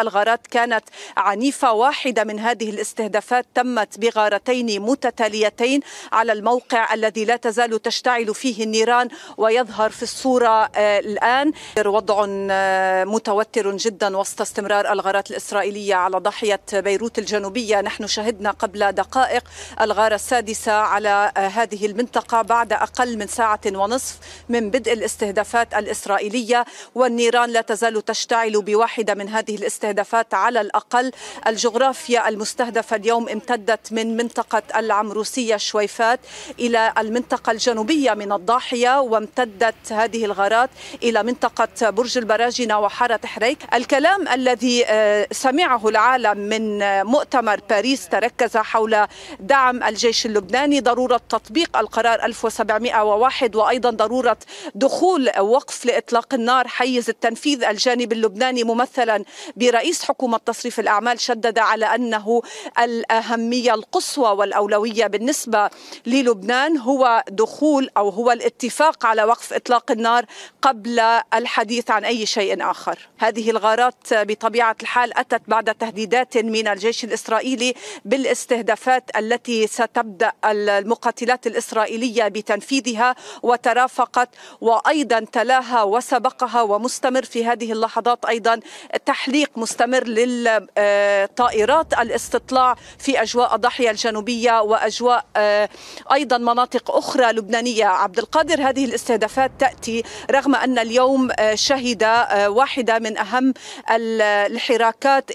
الغارات كانت عنيفة واحدة من هذه الاستهدافات تمت بغارتين متتاليتين على الموقع الذي لا تزال تشتعل فيه النيران ويظهر في الصورة آه، الآن وضع آه، متوتر جدا وسط استمرار الغارات الإسرائيلية على ضاحية بيروت الجنوبية نحن شهدنا قبل دقائق الغارة السادسة على آه، هذه المنطقة بعد أقل من ساعة ونصف من بدء الاستهدافات الإسرائيلية والنيران لا تزال تشتعل بواحدة من هذه الاستهدافات المستهدفات على الأقل الجغرافيا المستهدفة اليوم امتدت من منطقة العمروسية شويفات إلى المنطقة الجنوبية من الضاحية وامتدت هذه الغارات إلى منطقة برج البراجنة وحارة حريك الكلام الذي آه، سمعه العالم من آه، مؤتمر باريس تركز حول دعم الجيش اللبناني ضرورة تطبيق القرار 1701 وأيضا ضرورة دخول وقف لإطلاق النار حيز التنفيذ الجانب اللبناني ممثلا برئيس رئيس حكومة تصريف الأعمال شدد على أنه الأهمية القصوى والأولوية بالنسبة للبنان هو دخول أو هو الاتفاق على وقف إطلاق النار قبل الحديث عن أي شيء آخر هذه الغارات بطبيعة الحال أتت بعد تهديدات من الجيش الإسرائيلي بالاستهدافات التي ستبدأ المقاتلات الإسرائيلية بتنفيذها وترافقت وأيضا تلاها وسبقها ومستمر في هذه اللحظات أيضا تحليق مستمر للطائرات آه، الاستطلاع في أجواء الضاحيه الجنوبية وأجواء آه، أيضا مناطق أخرى لبنانية عبد القادر هذه الاستهدافات تأتي رغم أن اليوم آه، شهد واحدة من أهم الحراكات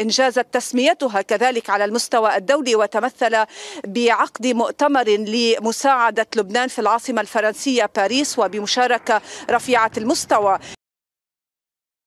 انجازت تسميتها كذلك على المستوى الدولي وتمثل بعقد مؤتمر لمساعدة لبنان في العاصمة الفرنسية باريس وبمشاركة رفيعة المستوى